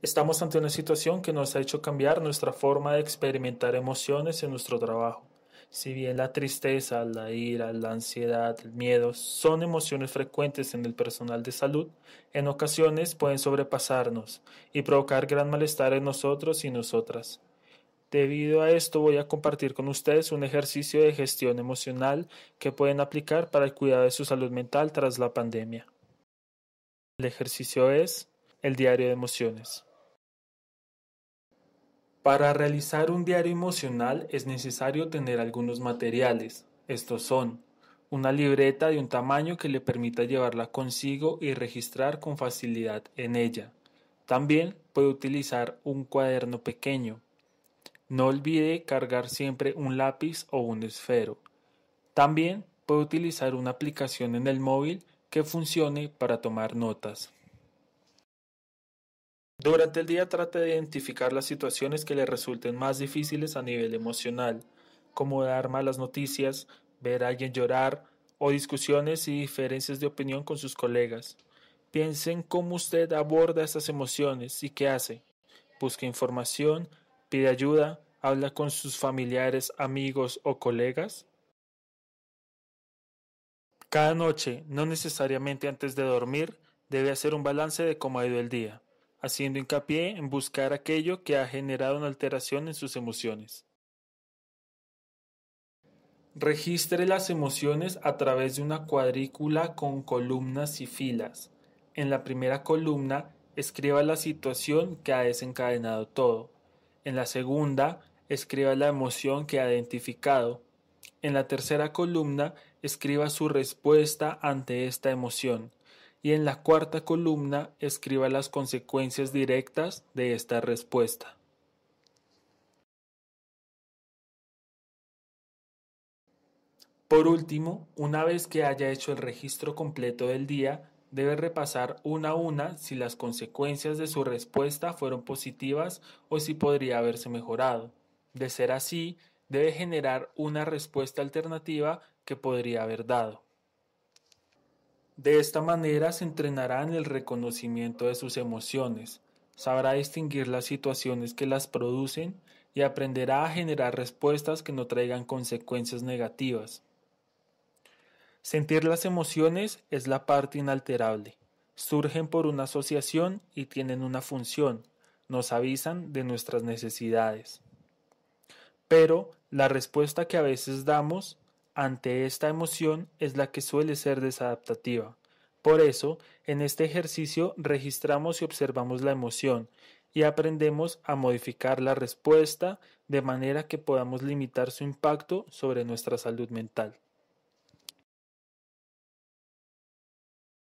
Estamos ante una situación que nos ha hecho cambiar nuestra forma de experimentar emociones en nuestro trabajo. Si bien la tristeza, la ira, la ansiedad, el miedo son emociones frecuentes en el personal de salud, en ocasiones pueden sobrepasarnos y provocar gran malestar en nosotros y nosotras. Debido a esto voy a compartir con ustedes un ejercicio de gestión emocional que pueden aplicar para el cuidado de su salud mental tras la pandemia. El ejercicio es el diario de emociones. Para realizar un diario emocional es necesario tener algunos materiales. Estos son una libreta de un tamaño que le permita llevarla consigo y registrar con facilidad en ella. También puede utilizar un cuaderno pequeño. No olvide cargar siempre un lápiz o un esfero. También puede utilizar una aplicación en el móvil que funcione para tomar notas. Durante el día trate de identificar las situaciones que le resulten más difíciles a nivel emocional, como dar malas noticias, ver a alguien llorar o discusiones y diferencias de opinión con sus colegas. en cómo usted aborda estas emociones y qué hace. ¿Busca información, pide ayuda, habla con sus familiares, amigos o colegas. Cada noche, no necesariamente antes de dormir, debe hacer un balance de cómo ha ido el día haciendo hincapié en buscar aquello que ha generado una alteración en sus emociones. Registre las emociones a través de una cuadrícula con columnas y filas. En la primera columna, escriba la situación que ha desencadenado todo. En la segunda, escriba la emoción que ha identificado. En la tercera columna, escriba su respuesta ante esta emoción y en la cuarta columna escriba las consecuencias directas de esta respuesta. Por último, una vez que haya hecho el registro completo del día, debe repasar una a una si las consecuencias de su respuesta fueron positivas o si podría haberse mejorado. De ser así, debe generar una respuesta alternativa que podría haber dado. De esta manera se entrenará en el reconocimiento de sus emociones, sabrá distinguir las situaciones que las producen y aprenderá a generar respuestas que no traigan consecuencias negativas. Sentir las emociones es la parte inalterable. Surgen por una asociación y tienen una función, nos avisan de nuestras necesidades. Pero la respuesta que a veces damos ante esta emoción es la que suele ser desadaptativa. Por eso, en este ejercicio registramos y observamos la emoción y aprendemos a modificar la respuesta de manera que podamos limitar su impacto sobre nuestra salud mental.